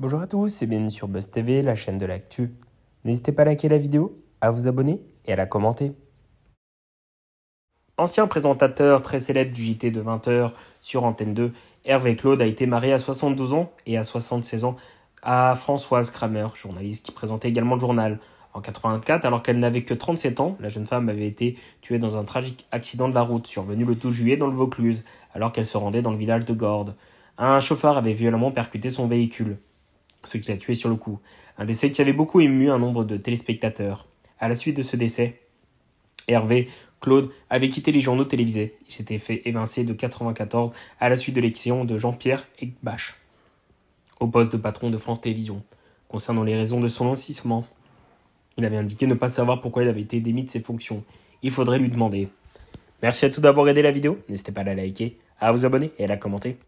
Bonjour à tous et bienvenue sur Buzz TV, la chaîne de l'actu. N'hésitez pas à liker la vidéo, à vous abonner et à la commenter. Ancien présentateur très célèbre du JT de 20h sur Antenne 2, Hervé Claude a été marié à 72 ans et à 76 ans à Françoise Kramer, journaliste qui présentait également le journal. En 84, alors qu'elle n'avait que 37 ans, la jeune femme avait été tuée dans un tragique accident de la route survenu le 12 juillet dans le Vaucluse, alors qu'elle se rendait dans le village de Gordes. Un chauffeur avait violemment percuté son véhicule ce qui l'a tué sur le coup. Un décès qui avait beaucoup ému un nombre de téléspectateurs. À la suite de ce décès, Hervé Claude avait quitté les journaux télévisés. Il s'était fait évincer de 94 à la suite de l'élection de Jean-Pierre Egbache au poste de patron de France Télévisions. Concernant les raisons de son lancissement, il avait indiqué ne pas savoir pourquoi il avait été démis de ses fonctions. Il faudrait lui demander. Merci à tous d'avoir regardé la vidéo. N'hésitez pas à la liker, à vous abonner et à la commenter.